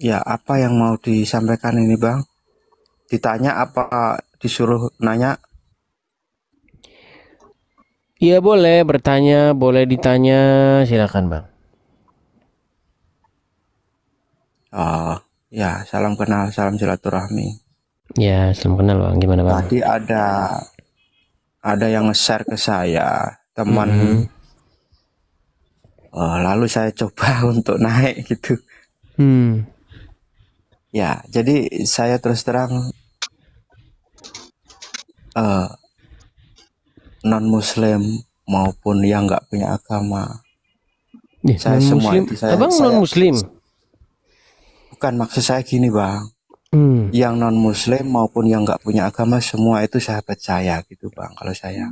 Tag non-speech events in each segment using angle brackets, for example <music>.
ya apa yang mau disampaikan ini bang ditanya apa disuruh nanya Iya boleh bertanya, boleh ditanya, silakan bang. Oh, ya salam kenal, salam silaturahmi. Ya salam kenal bang, gimana bang? Tadi ada ada yang nge-share ke saya teman. Mm -hmm. oh, lalu saya coba <laughs> untuk naik gitu. Hmm. Ya, jadi saya terus terang uh, eh, non Muslim maupun yang nggak punya agama. Ya, saya semua itu saya. Abang saya, non Muslim. Bukan maksud saya gini bang. Hmm. Yang non Muslim maupun yang nggak punya agama semua itu sahabat saya gitu bang. Kalau saya.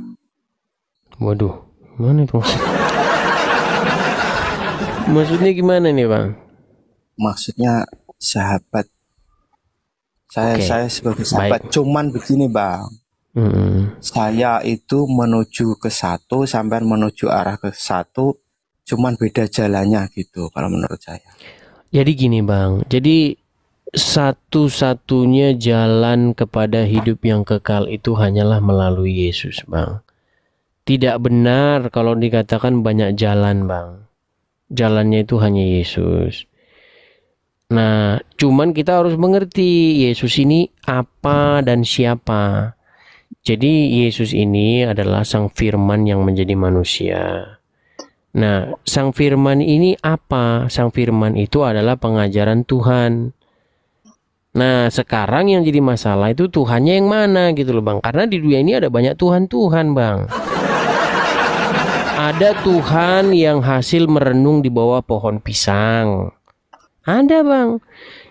Waduh, mana itu? Maksudnya gimana nih bang? Maksudnya sahabat saya okay. saya sebagai sahabat Baik. cuman begini, Bang. Hmm. Saya itu menuju ke satu sampai menuju arah ke satu cuman beda jalannya gitu kalau menurut saya. Jadi gini, Bang. Jadi satu-satunya jalan kepada hidup yang kekal itu hanyalah melalui Yesus, Bang. Tidak benar kalau dikatakan banyak jalan, Bang. Jalannya itu hanya Yesus. Nah, cuman kita harus mengerti Yesus ini apa dan siapa. Jadi Yesus ini adalah sang firman yang menjadi manusia. Nah, sang firman ini apa? Sang firman itu adalah pengajaran Tuhan. Nah, sekarang yang jadi masalah itu Tuhannya yang mana gitu loh, Bang. Karena di dunia ini ada banyak Tuhan-Tuhan, Bang. Ada Tuhan yang hasil merenung di bawah pohon pisang ada bang.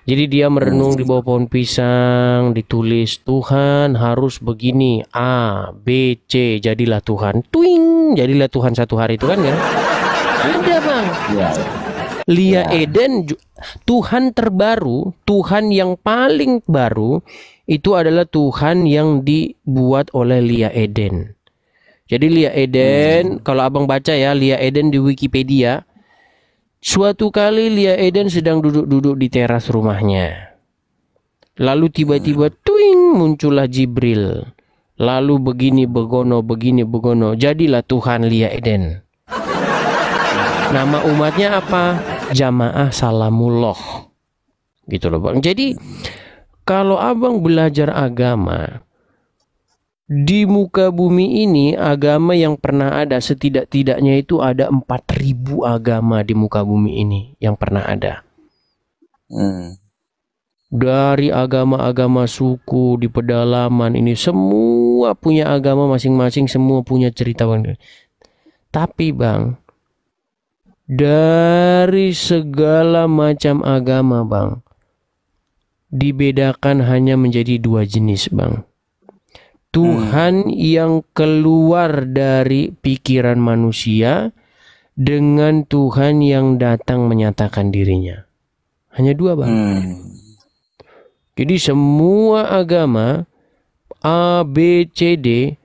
Jadi dia merenung di bawah pohon pisang, ditulis Tuhan harus begini A, B, C, jadilah Tuhan. Twing, jadilah Tuhan satu hari itu kan ya? Ada bang. Ya, ya. Lia ya. Eden, Tuhan terbaru, Tuhan yang paling baru itu adalah Tuhan yang dibuat oleh Lia Eden. Jadi Lia Eden, hmm. kalau abang baca ya Lia Eden di Wikipedia, Suatu kali Lia Eden sedang duduk-duduk di teras rumahnya. Lalu tiba-tiba tuing muncullah Jibril. Lalu begini begono, begini begono. Jadilah Tuhan Lia Eden. Nama umatnya apa? Jamaah Salamullah. Gitu loh bang. Jadi kalau abang belajar agama, di muka bumi ini agama yang pernah ada setidak-tidaknya itu ada 4000 agama di muka bumi ini yang pernah ada. Hmm. Dari agama-agama suku di pedalaman ini semua punya agama masing-masing, semua punya cerita. Tapi Bang, dari segala macam agama Bang, dibedakan hanya menjadi dua jenis Bang Tuhan hmm. yang keluar dari pikiran manusia dengan Tuhan yang datang menyatakan dirinya. Hanya dua, Bang. Hmm. Jadi semua agama A B C D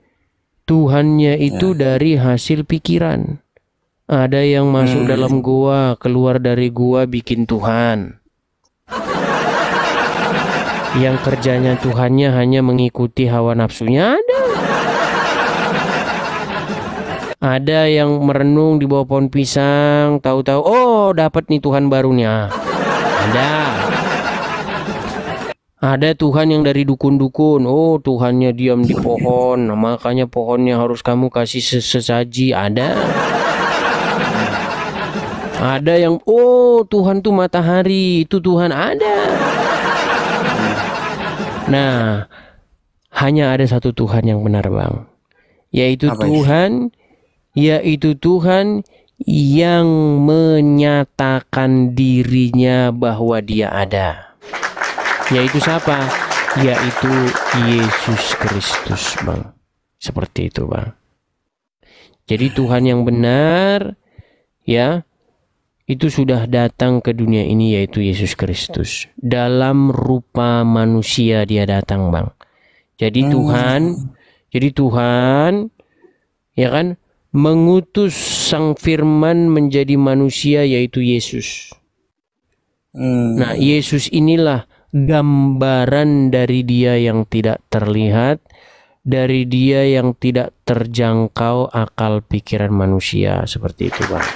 Tuhannya itu ya. dari hasil pikiran. Ada yang masuk hmm. dalam gua, keluar dari gua bikin Tuhan yang kerjanya Tuhannya hanya mengikuti hawa nafsunya ada. Ada yang merenung di bawah pohon pisang, tahu-tahu oh dapat nih Tuhan barunya. Ada. Ada Tuhan yang dari dukun-dukun. Oh, Tuhannya diam di pohon, makanya pohonnya harus kamu kasih sesaji. Ada. Ada yang oh Tuhan tuh matahari, itu Tuhan ada. Nah, hanya ada satu Tuhan yang benar, Bang. Yaitu Apa Tuhan ini? yaitu Tuhan yang menyatakan dirinya bahwa dia ada. Yaitu siapa? Yaitu Yesus Kristus, Bang. Seperti itu, Bang. Jadi Tuhan yang benar ya itu sudah datang ke dunia ini yaitu Yesus Kristus. Dalam rupa manusia dia datang, Bang. Jadi hmm. Tuhan, jadi Tuhan ya kan mengutus sang firman menjadi manusia yaitu Yesus. Hmm. Nah, Yesus inilah gambaran dari dia yang tidak terlihat, dari dia yang tidak terjangkau akal pikiran manusia seperti itu, Bang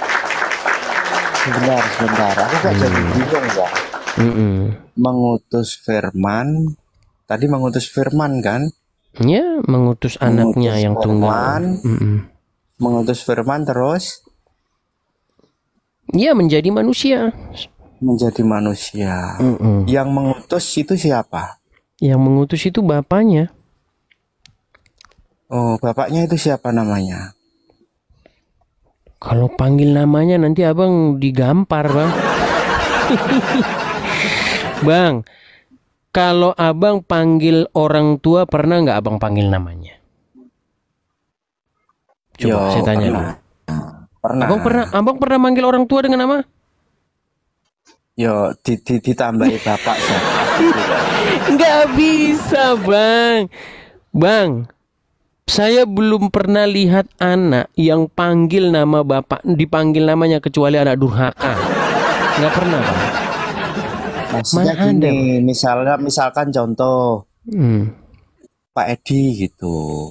sebentar sebentar aku gak jadi hmm. bingung ya mm -mm. mengutus firman tadi mengutus firman kan ya mengutus anaknya mengutus yang firman, tunggal mengutus firman terus ya menjadi manusia menjadi manusia mm -mm. yang mengutus itu siapa yang mengutus itu bapaknya oh bapaknya itu siapa namanya kalau panggil namanya nanti abang digampar bang. bang, kalau abang panggil orang tua pernah nggak abang panggil namanya? Coba Yo, saya tanya pernah. Pernah. Abang pernah, abang pernah manggil orang tua dengan nama? Yo, di, di, ditambahi bapak. <laughs> Nggak bisa bang, bang. Saya belum pernah lihat anak yang panggil nama bapak dipanggil namanya kecuali anak durhaka. Nggak pernah. Pak. Maksudnya Mana gini, ada? misalnya misalkan contoh hmm. Pak Edi gitu.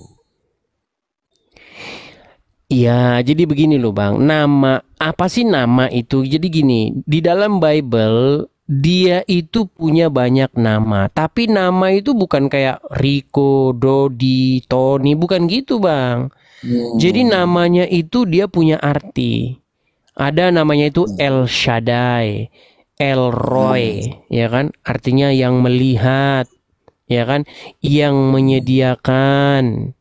Ya, jadi begini loh Bang. Nama apa sih nama itu? Jadi gini, di dalam Bible dia itu punya banyak nama, tapi nama itu bukan kayak Rico, Dodi, Tony, bukan gitu, Bang. Hmm. Jadi namanya itu dia punya arti. Ada namanya itu hmm. El Shaddai, El Roy, hmm. ya kan? Artinya yang melihat, ya kan? Yang menyediakan,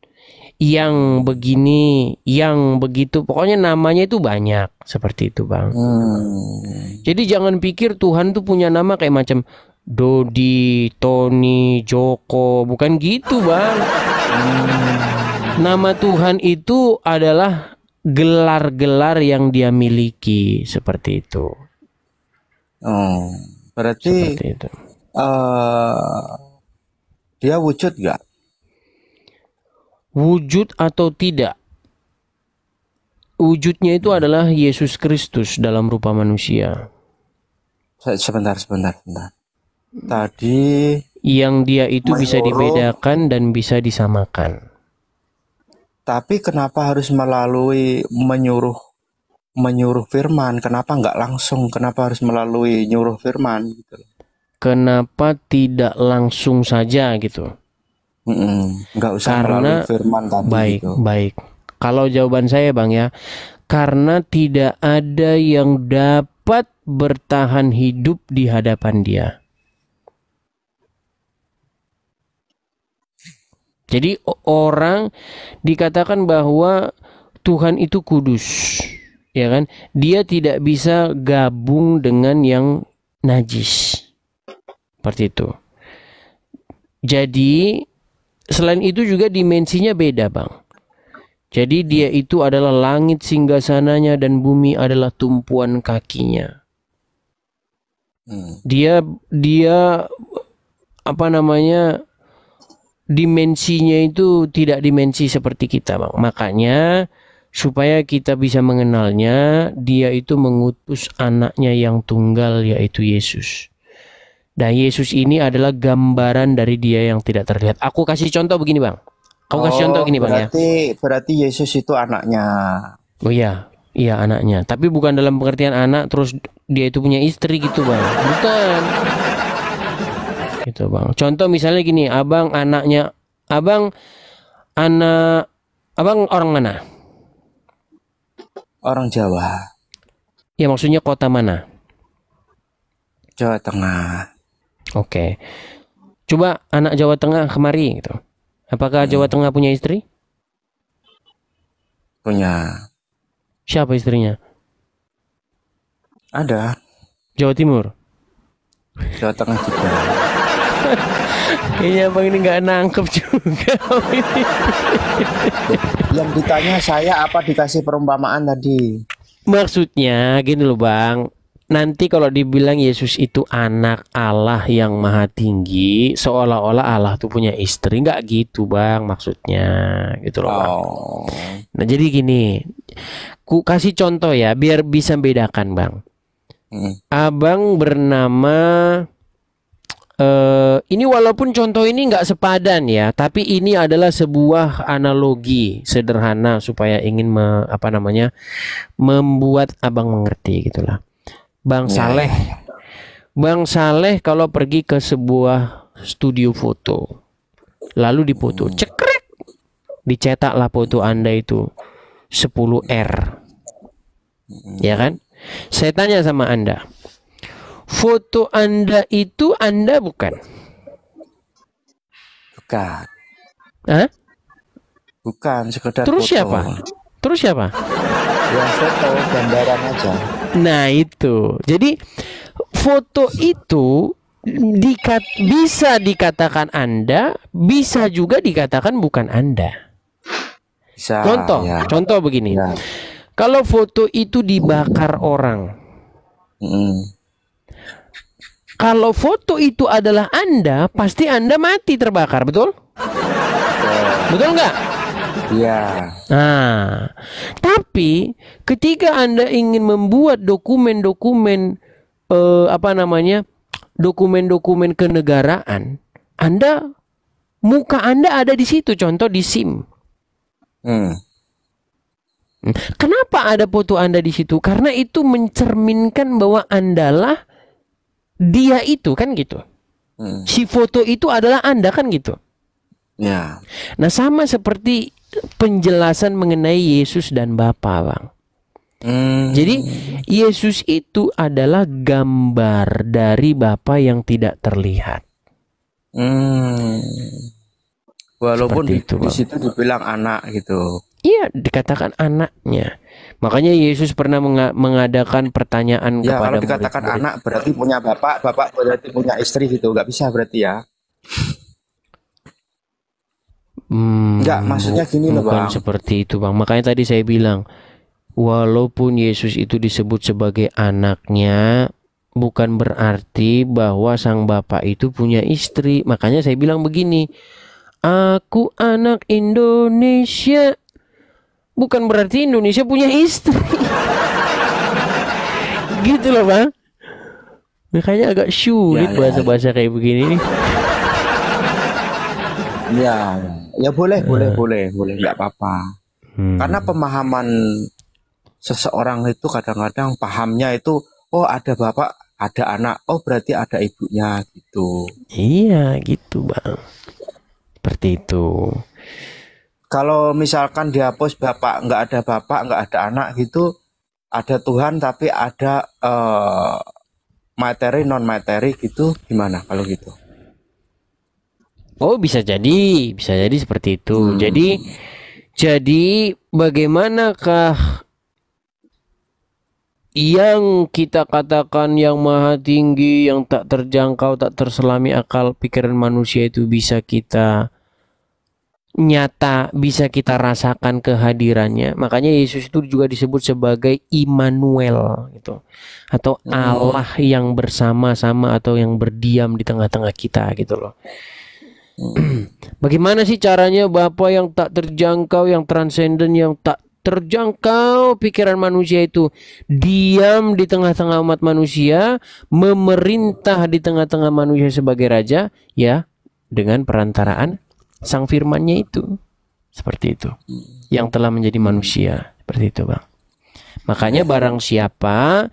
yang begini, yang begitu, pokoknya namanya itu banyak seperti itu, Bang. Hmm. Jadi jangan pikir Tuhan tuh punya nama kayak macam Dodi, Tony, Joko, bukan gitu, Bang. Hmm. Nama Tuhan itu adalah gelar-gelar yang dia miliki seperti itu. Oh, berarti seperti itu. Uh, dia wujud gak? wujud atau tidak. Wujudnya itu adalah Yesus Kristus dalam rupa manusia. Sebentar, sebentar, sebentar. Tadi yang dia itu menurut, bisa dibedakan dan bisa disamakan. Tapi kenapa harus melalui menyuruh menyuruh firman? Kenapa nggak langsung? Kenapa harus melalui nyuruh firman? Gitu. Kenapa tidak langsung saja gitu? usah karena firman tadi baik itu. baik. Kalau jawaban saya bang ya, karena tidak ada yang dapat bertahan hidup di hadapan Dia. Jadi orang dikatakan bahwa Tuhan itu kudus, ya kan? Dia tidak bisa gabung dengan yang najis. Seperti itu. Jadi selain itu juga dimensinya beda bang. Jadi dia itu adalah langit sananya dan bumi adalah tumpuan kakinya. Hmm. Dia dia apa namanya dimensinya itu tidak dimensi seperti kita bang. Makanya supaya kita bisa mengenalnya, dia itu mengutus anaknya yang tunggal yaitu Yesus. Dan Yesus ini adalah gambaran dari dia yang tidak terlihat. Aku kasih contoh begini, Bang. Aku oh, kasih contoh gini, Bang ya. berarti, ya. Berarti Yesus itu anaknya. Oh iya, iya anaknya. Tapi bukan dalam pengertian anak terus dia itu punya istri gitu, Bang. Bukan. gitu, Bang. Contoh misalnya gini, Abang anaknya Abang anak Abang orang mana? Orang Jawa. Ya maksudnya kota mana? Jawa Tengah. Oke. Coba anak Jawa Tengah kemari gitu. Apakah hmm. Jawa Tengah punya istri? Punya. Siapa istrinya? Ada. Jawa Timur. Jawa Tengah juga. <laughs> Kayaknya bang ini nggak nangkep juga. <laughs> Yang ditanya saya apa dikasih perumpamaan tadi? Maksudnya gini loh bang, nanti kalau dibilang Yesus itu anak Allah yang maha tinggi seolah-olah Allah tuh punya istri nggak gitu bang maksudnya gitu loh bang. Oh. nah jadi gini ku kasih contoh ya biar bisa bedakan bang hmm. abang bernama Uh, ini walaupun contoh ini nggak sepadan ya, tapi ini adalah sebuah analogi sederhana supaya ingin me, apa namanya membuat abang mengerti gitulah. Bang ya, Saleh. Ya, ya. Bang Saleh kalau pergi ke sebuah studio foto lalu dipoto, hmm. cekrek dicetaklah foto Anda itu 10R. Hmm. Ya kan? Saya tanya sama Anda. Foto Anda itu Anda bukan? Bukan. Hah? Bukan sekedar Terus foto. siapa? Terus siapa? Yang foto gambaran aja. Nah itu. Jadi foto itu dikat bisa dikatakan Anda, bisa juga dikatakan bukan Anda. Bisa, contoh, ya. contoh begini. Ya. Kalau foto itu dibakar orang. Mm. Kalau foto itu adalah Anda, pasti Anda mati terbakar, betul? betul nggak? Ya. Nah, tapi ketika Anda ingin membuat dokumen-dokumen eh, apa namanya? dokumen-dokumen kenegaraan, Anda muka Anda ada di situ, contoh di SIM. Hmm. hmm. Kenapa ada foto Anda di situ? Karena itu mencerminkan bahwa Anda lah dia itu kan gitu. Hmm. Si foto itu adalah Anda kan gitu. Ya. Nah, sama seperti penjelasan mengenai Yesus dan Bapa, Bang. Hmm. Jadi Yesus itu adalah gambar dari Bapa yang tidak terlihat. Hmm. Walaupun itu, di, di situ dibilang anak gitu. Iya, dikatakan anaknya. Makanya Yesus pernah menga mengadakan pertanyaan ya, kepada kalau dikatakan murid -murid. anak berarti punya bapak, bapak berarti punya istri gitu, nggak bisa berarti ya? Hmm, maksudnya gini loh, Bang. seperti itu, Bang. Makanya tadi saya bilang, walaupun Yesus itu disebut sebagai anaknya, bukan berarti bahwa sang bapak itu punya istri. Makanya saya bilang begini, aku anak Indonesia. Bukan berarti Indonesia punya istri. <laughs> gitu loh, Bang. Makanya agak sulit ya, ya, ya. bahasa-bahasa kayak begini nih. Ya, ya boleh, eh. boleh, boleh, boleh, nggak apa-apa. Hmm. Karena pemahaman seseorang itu kadang-kadang pahamnya itu, oh ada bapak, ada anak, oh berarti ada ibunya gitu. Iya, gitu bang. Seperti itu. Kalau misalkan dihapus bapak, nggak ada bapak, nggak ada anak gitu, ada Tuhan tapi ada uh, materi non materi gitu, gimana kalau gitu? Oh, bisa jadi, bisa jadi seperti itu. Hmm. Jadi jadi bagaimanakah yang kita katakan yang maha tinggi, yang tak terjangkau, tak terselami akal pikiran manusia itu bisa kita nyata, bisa kita rasakan kehadirannya. Makanya Yesus itu juga disebut sebagai Immanuel gitu. Atau hmm. Allah yang bersama-sama atau yang berdiam di tengah-tengah kita gitu loh. <clears throat> Bagaimana sih caranya Bapak yang tak terjangkau, yang transenden, yang tak terjangkau pikiran manusia itu diam di tengah-tengah umat manusia, memerintah di tengah-tengah manusia sebagai raja, ya dengan perantaraan sang firmannya itu. Seperti itu. Yang telah menjadi manusia, seperti itu, Bang. Makanya barang siapa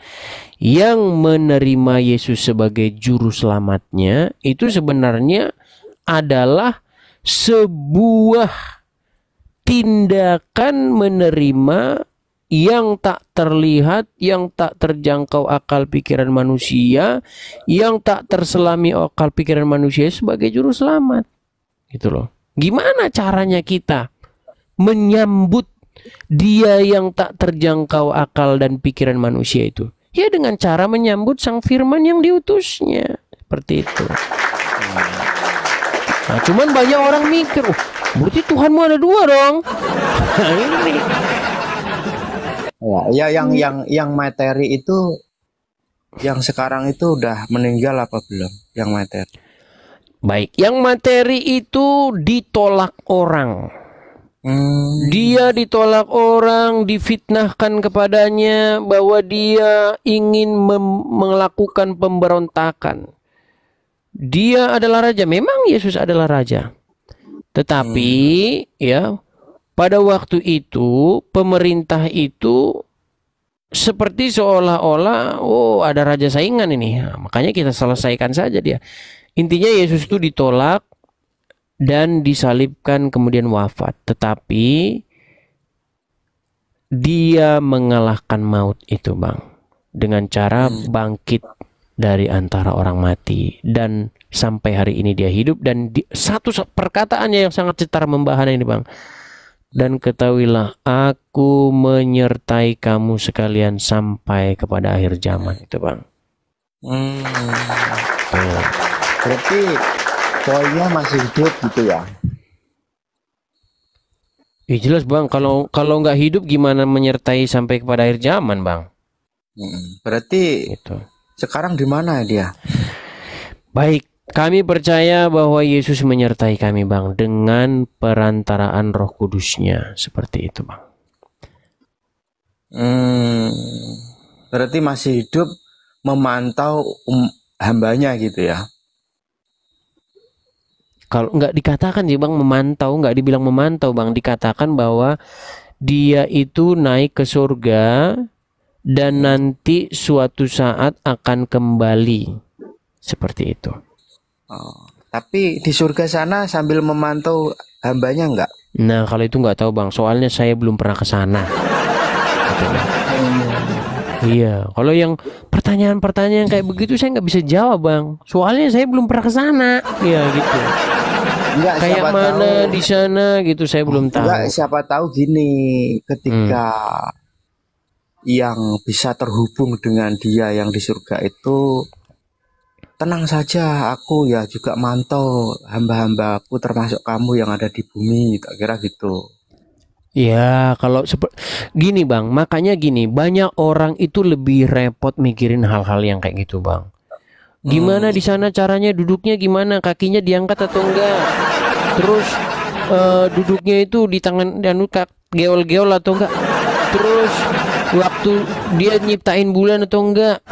yang menerima Yesus sebagai juru selamatnya itu sebenarnya adalah sebuah tindakan menerima yang tak terlihat, yang tak terjangkau akal pikiran manusia, yang tak terselami akal pikiran manusia sebagai juru selamat. Gitu loh. Gimana caranya kita menyambut dia yang tak terjangkau akal dan pikiran manusia itu? Ya dengan cara menyambut sang firman yang diutusnya. Seperti itu. Hmm. Nah, cuman banyak orang mikir, oh, berarti Tuhanmu ada dua dong. <laughs> Ya, ya yang yang yang materi itu yang sekarang itu udah meninggal apa belum? Yang materi. Baik, yang materi itu ditolak orang. Hmm. Dia ditolak orang, difitnahkan kepadanya bahwa dia ingin melakukan pemberontakan dia adalah raja. Memang Yesus adalah raja. Tetapi hmm. ya, pada waktu itu pemerintah itu seperti seolah-olah oh ada raja saingan ini. Nah, makanya kita selesaikan saja dia. Intinya Yesus itu ditolak dan disalibkan kemudian wafat. Tetapi dia mengalahkan maut itu, Bang. Dengan cara hmm. bangkit dari antara orang mati dan sampai hari ini dia hidup dan di, satu perkataannya yang sangat cetar membahana ini bang dan ketahuilah aku menyertai kamu sekalian sampai kepada akhir zaman itu bang hmm. Oh. berarti poinnya masih hidup gitu ya Ya jelas bang, kalau kalau nggak hidup gimana menyertai sampai kepada akhir zaman bang? Hmm. Berarti itu sekarang di mana dia? Baik, kami percaya bahwa Yesus menyertai kami Bang dengan perantaraan roh kudusnya seperti itu Bang. Hmm, berarti masih hidup memantau um, hambanya gitu ya? Kalau nggak dikatakan sih Bang memantau, nggak dibilang memantau Bang, dikatakan bahwa dia itu naik ke surga dan nanti suatu saat akan kembali seperti itu. Oh, tapi di surga sana sambil memantau hambanya enggak? Nah, kalau itu enggak tahu, Bang. Soalnya saya belum pernah ke sana. Gitu, iya, kalau yang pertanyaan-pertanyaan kayak begitu saya nggak bisa jawab bang. Soalnya saya belum pernah ke sana, Iya gitu. Enggak, kayak mana tahu. di sana gitu saya belum tahu. siapa tahu gini ketika hmm yang bisa terhubung dengan dia yang di surga itu tenang saja aku ya juga mantau hamba hamba aku termasuk kamu yang ada di bumi tak kira gitu Ya kalau seperti gini bang makanya gini banyak orang itu lebih repot mikirin hal-hal yang kayak gitu bang hmm. gimana hmm. di sana caranya duduknya gimana kakinya diangkat atau enggak terus uh, duduknya itu di tangan dan geol-geol atau enggak terus waktu dia nyiptain bulan atau enggak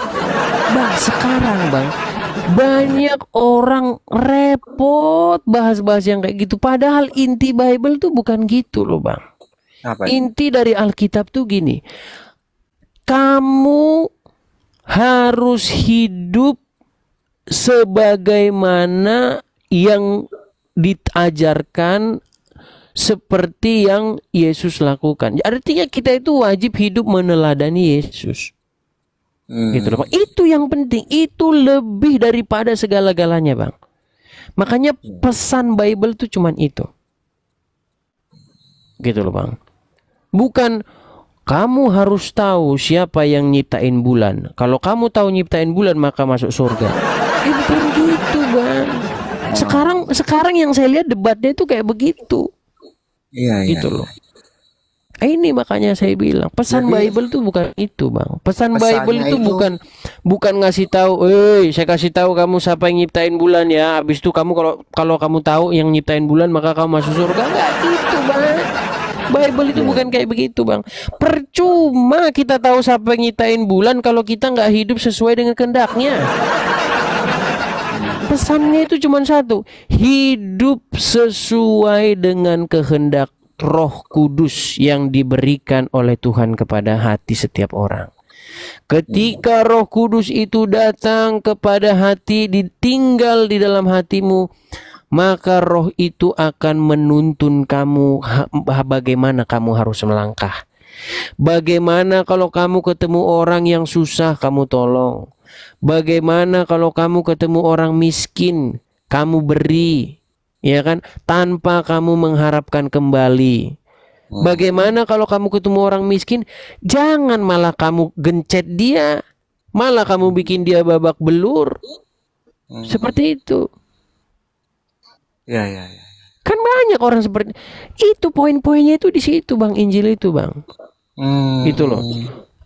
bang sekarang bang banyak orang repot bahas-bahas yang kayak gitu padahal inti Bible tuh bukan gitu loh bang Apa? inti dari Alkitab tuh gini kamu harus hidup sebagaimana yang diajarkan seperti yang Yesus lakukan. Ya, artinya kita itu wajib hidup meneladani Yesus. Hmm. Gitu loh, Bang. Itu yang penting, itu lebih daripada segala-galanya, Bang. Makanya hmm. pesan Bible tuh cuman itu. Gitu loh, Bang. Bukan kamu harus tahu siapa yang nyiptain bulan. Kalau kamu tahu nyiptain bulan maka masuk surga. Itu eh, bukan gitu, Bang. Hmm. Sekarang sekarang yang saya lihat debatnya itu kayak begitu. Iya, iya, gitu iya. loh. Eh, Ini makanya saya bilang pesan Jadi, Bible itu bukan itu, Bang. Pesan Bible itu, itu bukan bukan ngasih tahu, "Eh, saya kasih tahu kamu siapa yang nyiptain bulan ya. abis itu kamu kalau kalau kamu tahu yang nyiptain bulan maka kamu masuk surga." Enggak gitu, Bang. Bible itu yeah. bukan kayak begitu bang. Percuma kita tahu siapa yang nyiptain bulan kalau kita nggak hidup sesuai dengan kendaknya Pesannya itu cuma satu, hidup sesuai dengan kehendak Roh Kudus yang diberikan oleh Tuhan kepada hati setiap orang. Ketika Roh Kudus itu datang kepada hati, ditinggal di dalam hatimu, maka roh itu akan menuntun kamu bagaimana kamu harus melangkah. Bagaimana kalau kamu ketemu orang yang susah, kamu tolong. Bagaimana kalau kamu ketemu orang miskin, kamu beri, ya kan? Tanpa kamu mengharapkan kembali. Hmm. Bagaimana kalau kamu ketemu orang miskin, jangan malah kamu gencet dia, malah kamu bikin dia babak belur. Hmm. Seperti itu. Ya, ya, ya. Kan banyak orang seperti itu poin-poinnya itu di situ Bang Injil itu Bang. Hmm. Itu loh.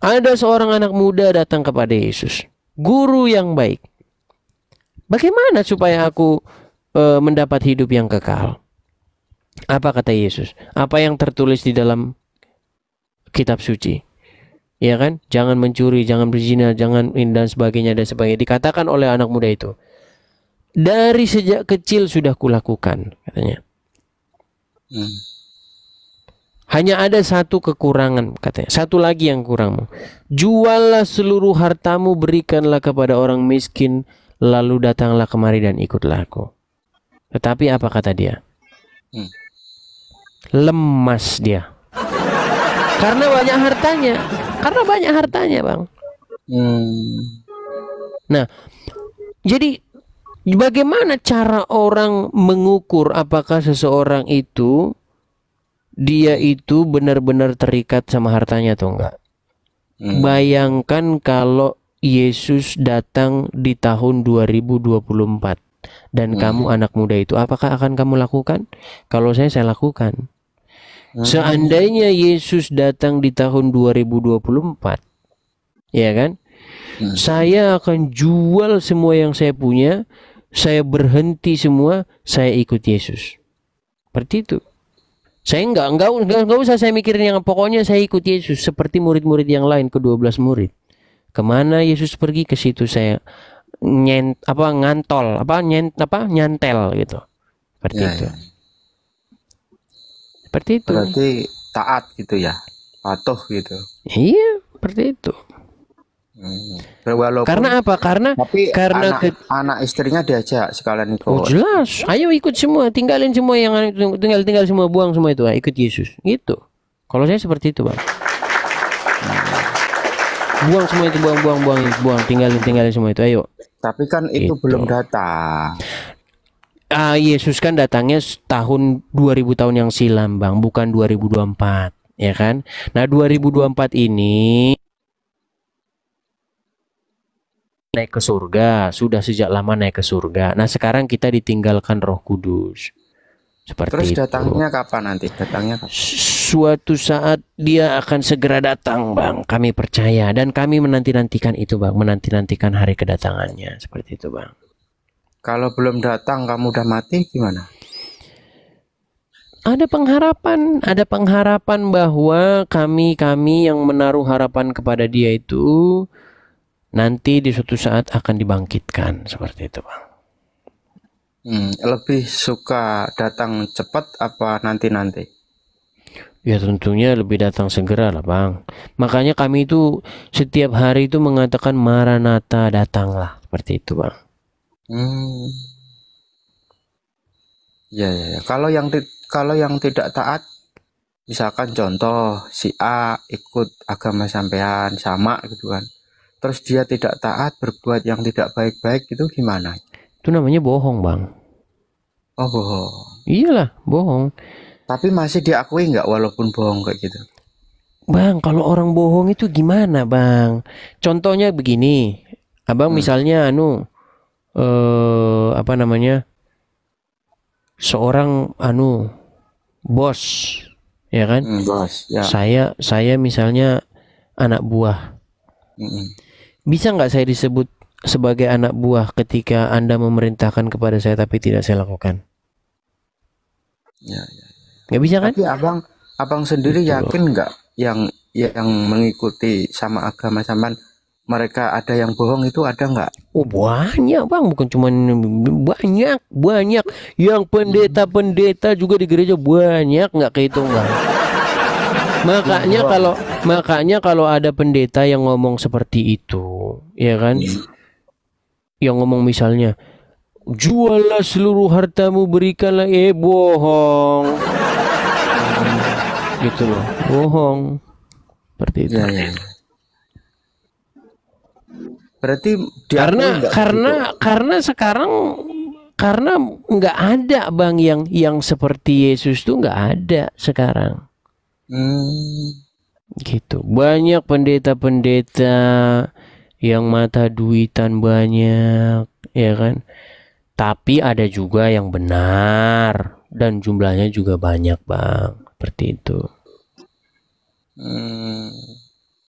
Ada seorang anak muda datang kepada Yesus guru yang baik. Bagaimana supaya aku e, mendapat hidup yang kekal? Apa kata Yesus? Apa yang tertulis di dalam kitab suci? Ya kan? Jangan mencuri, jangan berzina, jangan dan sebagainya dan sebagainya dikatakan oleh anak muda itu. Dari sejak kecil sudah kulakukan katanya. Hmm. Hanya ada satu kekurangan katanya. Satu lagi yang kurang. Juallah seluruh hartamu berikanlah kepada orang miskin lalu datanglah kemari dan ikutlah aku. Tetapi apa kata dia? Hmm. Lemas dia. Karena banyak hartanya. Karena banyak hartanya, Bang. Hmm. Nah, jadi bagaimana cara orang mengukur apakah seseorang itu dia itu benar-benar terikat sama hartanya atau enggak. Hmm. Bayangkan kalau Yesus datang di tahun 2024 dan hmm. kamu anak muda itu apakah akan kamu lakukan? Kalau saya saya lakukan. Hmm. Seandainya Yesus datang di tahun 2024 ya kan? Hmm. Saya akan jual semua yang saya punya, saya berhenti semua, saya ikut Yesus. Seperti itu. Saya enggak, enggak, enggak, enggak usah saya mikirin yang pokoknya saya ikut Yesus seperti murid-murid yang lain ke-12 murid. Kemana Yesus pergi ke situ saya nyent apa ngantol apa nyent apa nyantel gitu. Seperti ya, itu. Ya. Seperti itu. Berarti taat gitu ya. Patuh gitu. Iya, seperti itu. Hmm. Nah, walaupun, karena apa? Karena tapi karena anak, ke... anak istrinya diajak sekalian ikut. Oh jelas, ayo ikut semua, tinggalin semua yang tinggal tinggal semua buang semua itu, ah, ikut Yesus. Gitu. Kalau saya seperti itu, Bang. Hmm. Buang semua itu, buang, buang, buang, buang, tinggalin, tinggalin semua itu, ayo. Tapi kan itu gitu. belum datang. Ah, Yesus kan datangnya tahun 2000 tahun yang silam, Bang, bukan 2024, ya kan? Nah, 2024 ini naik ke surga, sudah sejak lama naik ke surga. Nah, sekarang kita ditinggalkan Roh Kudus. Seperti Terus datangnya itu. kapan nanti? Datangnya kapan? Suatu saat dia akan segera datang, Bang. Kami percaya dan kami menanti-nantikan itu, Bang. Menanti-nantikan hari kedatangannya. Seperti itu, Bang. Kalau belum datang kamu udah mati gimana? Ada pengharapan, ada pengharapan bahwa kami-kami yang menaruh harapan kepada dia itu nanti di suatu saat akan dibangkitkan seperti itu bang. Hmm, lebih suka datang cepat apa nanti-nanti? Ya tentunya lebih datang segera lah bang. Makanya kami itu setiap hari itu mengatakan Maranatha datanglah seperti itu bang. Hmm. Ya, ya, ya. kalau yang kalau yang tidak taat misalkan contoh si A ikut agama sampean sama gitu kan terus dia tidak taat berbuat yang tidak baik-baik itu gimana? Itu namanya bohong bang. Oh bohong. Iyalah bohong. Tapi masih diakui nggak walaupun bohong kayak gitu? Bang, kalau orang bohong itu gimana bang? Contohnya begini, abang hmm. misalnya anu eh apa namanya seorang anu bos ya kan? Hmm, bos. Ya. Saya saya misalnya anak buah. -hmm bisa nggak saya disebut sebagai anak buah ketika Anda memerintahkan kepada saya tapi tidak saya lakukan? Ya, ya. ya. nggak bisa kan? Tapi abang, abang sendiri Betul. Gitu. yakin nggak yang yang mengikuti sama agama sama mereka ada yang bohong itu ada nggak? Oh banyak bang, bukan cuma banyak banyak. Yang pendeta-pendeta juga di gereja banyak nggak kehitung bang. <laughs> Makanya iya, kalau Makanya kalau ada pendeta yang ngomong seperti itu, ya kan? Iya. Yang ngomong misalnya, juallah seluruh hartamu berikanlah eh bohong. <laughs> gitu loh, bohong. Seperti itu. Ya, ya. Berarti karena gitu? karena gitu. karena sekarang karena nggak ada bang yang yang seperti Yesus tuh nggak ada sekarang. Hmm gitu banyak pendeta-pendeta yang mata duitan banyak ya kan tapi ada juga yang benar dan jumlahnya juga banyak bang seperti itu hmm.